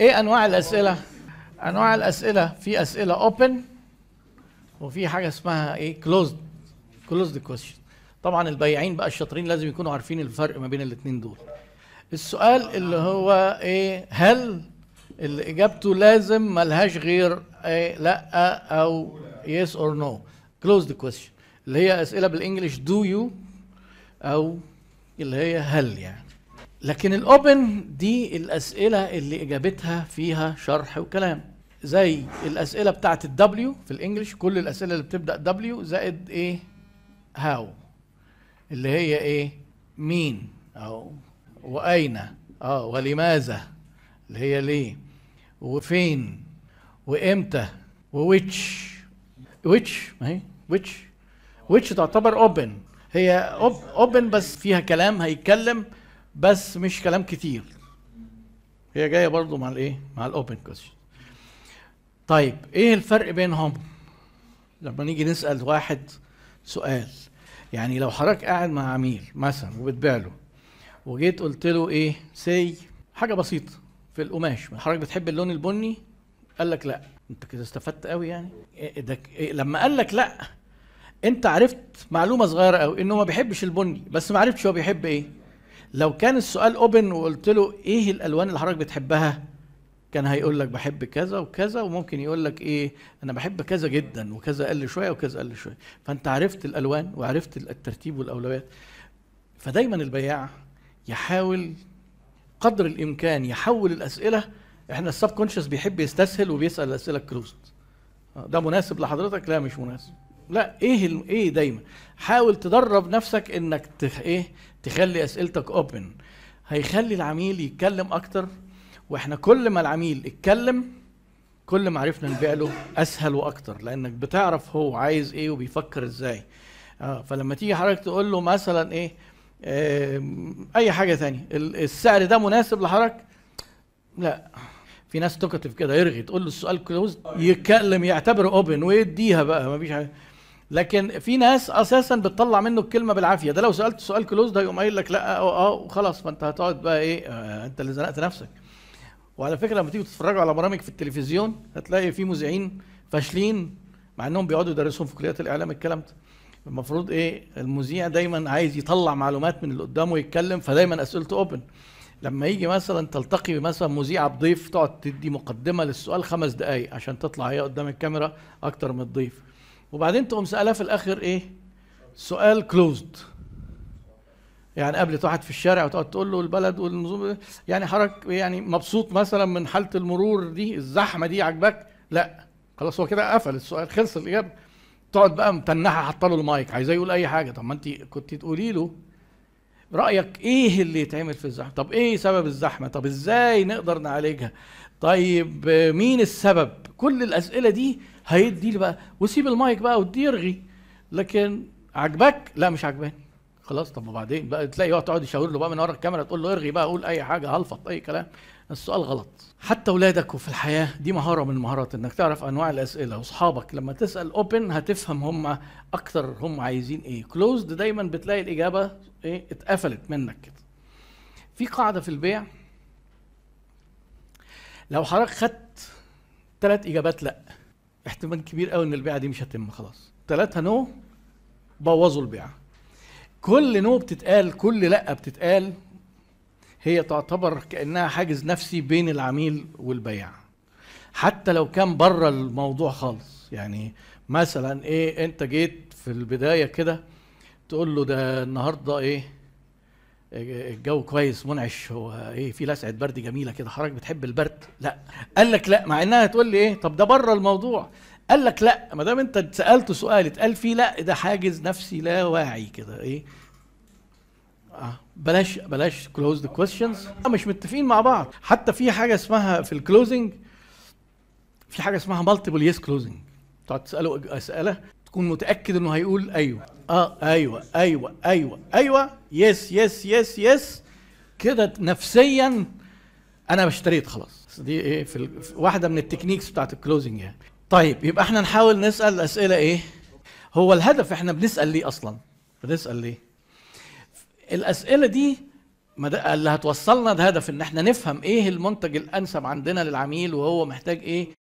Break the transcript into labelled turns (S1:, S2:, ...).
S1: ايه انواع الاسئله انواع الاسئله في اسئله اوبن وفي حاجه اسمها ايه كلوزد كلوزد كويشن طبعا البياعين بقى الشاطرين لازم يكونوا عارفين الفرق ما بين الاثنين دول السؤال اللي هو ايه هل اللي اجابته لازم ملهاش غير إيه لا او يس اور نو كلوزد كويشن اللي هي اسئله بالانجلش دو يو او اللي هي هل يعني لكن الاوبن دي الاسئله اللي اجابتها فيها شرح وكلام زي الاسئله بتاعه الدبليو في الانجليش كل الاسئله اللي بتبدا دبليو زائد ايه هاو اللي هي ايه مين او واين اه ولماذا اللي هي ليه وفين وامتى وويتش ويتش هي ويتش ويتش تعتبر اوبن هي اوبن بس فيها كلام هيتكلم بس مش كلام كتير هي جايه برضو مع الايه مع الاوبن كويشن طيب ايه الفرق بينهم لما نيجي نسال واحد سؤال يعني لو حضرتك قاعد مع عميل مثلا وبتبيع له وجيت قلت له ايه سي حاجه بسيطه في القماش حضرتك بتحب اللون البني قال لك لا انت كده استفدت قوي يعني إيه, إيه ده إيه لما قال لك لا انت عرفت معلومه صغيره قوي انه ما بيحبش البني بس ما عرفتش هو بيحب ايه لو كان السؤال اوبن وقلت له ايه الالوان اللي حضرتك بتحبها كان هيقول لك بحب كذا وكذا وممكن يقول لك ايه انا بحب كذا جدا وكذا قل شويه وكذا قل شويه فانت عرفت الالوان وعرفت الترتيب والاولويات فدايما البياع يحاول قدر الامكان يحول الاسئله احنا السب كونشس بيحب يستسهل وبيسال الاسئله الكلوزد آه، ده مناسب لحضرتك لا مش مناسب لا ايه ايه دايما حاول تدرب نفسك انك تخ... ايه تخلي اسئلتك اوبن هيخلي العميل يتكلم اكتر واحنا كل ما العميل اتكلم كل ما عرفنا نبيع له اسهل واكتر لانك بتعرف هو عايز ايه وبيفكر ازاي اه فلما تيجي حضرتك تقول له مثلا ايه اي حاجه ثانيه السعر ده مناسب لحضرتك لا في ناس توكتف كده يرغي تقول له السؤال كلوز يتكلم يعتبر اوبن ويديها بقى ما فيش حاجه لكن في ناس اساسا بتطلع منه الكلمه بالعافيه ده لو سالت سؤال كلوز ده يقوم قايل لك لا اه وخلاص فانت هتقعد بقى ايه آه انت اللي زنقت نفسك وعلى فكره لما تيجي تتفرجوا على برامج في التلفزيون هتلاقي في مذيعين فاشلين مع انهم بيقعدوا يدرسوهم في كليات الاعلام الكلام ده المفروض ايه المذيع دايما عايز يطلع معلومات من اللي قدامه ويتكلم فدايما اسئلته اوبن لما يجي مثلا تلتقي مثلا مذيعه بضيف تقعد تدي مقدمه للسؤال خمس دقائق عشان تطلع هي قدام الكاميرا اكتر من الضيف وبعدين تقوم سالها في الاخر ايه سؤال كلوزد يعني قابلت واحد في الشارع وتقعد تقول له البلد والنظام إيه؟ يعني حضرتك يعني مبسوط مثلا من حاله المرور دي الزحمه دي عجبك لا خلاص هو كده قفل السؤال خلص الاجابه تقعد بقى متنحه حاطه له المايك عايزاه يقول اي حاجه طب ما انت كنت تقولي له رايك ايه اللي يتعمل في الزحمه طب ايه سبب الزحمه طب ازاي نقدر نعالجها طيب مين السبب كل الاسئله دي هيدي لي بقى وسيب المايك بقى ودي يرغي لكن عجبك لا مش عجباني خلاص طب وبعدين بقى تلاقي يقعد تقعد يشاور له بقى من ورا الكاميرا تقول له ارغي بقى قول اي حاجه هلفط اي كلام السؤال غلط حتى اولادك وفي الحياه دي مهاره من المهارات انك تعرف انواع الاسئله واصحابك لما تسال اوبن هتفهم هم اكتر هم عايزين ايه كلوزد دايما بتلاقي الاجابه ايه اتقفلت منك كده في قاعده في البيع لو حضرتك خدت ثلاث اجابات لا احتمال كبير قوي ان البيعه دي مش هتتم خلاص ثلاثه نو بوظوا البيعه كل نو بتتقال كل لا بتتقال هي تعتبر كانها حاجز نفسي بين العميل والبيع حتى لو كان بره الموضوع خالص يعني مثلا ايه انت جيت في البدايه كده تقول له ده النهارده ايه الجو كويس منعش هو ايه في لسعه برد جميله كده حضرتك بتحب البرد لا قال لك لا مع انها هتقول لي ايه طب ده بره الموضوع قال لك لا ما دام انت سالته سؤال اتقال فيه لا ده حاجز نفسي لا واعي كده ايه آه بلاش بلاش كلوزد كويشنز آه، مش متفقين مع بعض حتى في حاجه اسمها في الكلوزنج في حاجه اسمها مالتيبل يس كلوزنج تقعد تساله اسئله تكون متاكد انه هيقول ايوه اه ايوه ايوه ايوه ايوه يس يس يس يس كده نفسيا انا اشتريت خلاص دي ايه في واحده من التكنيكس بتاعت الكلوزنج يعني طيب يبقى احنا نحاول نسال اسئله ايه هو الهدف احنا بنسال ليه اصلا بنسال ليه الاسئله دي اللي هتوصلنا لهدف ان احنا نفهم ايه المنتج الانسب عندنا للعميل وهو محتاج ايه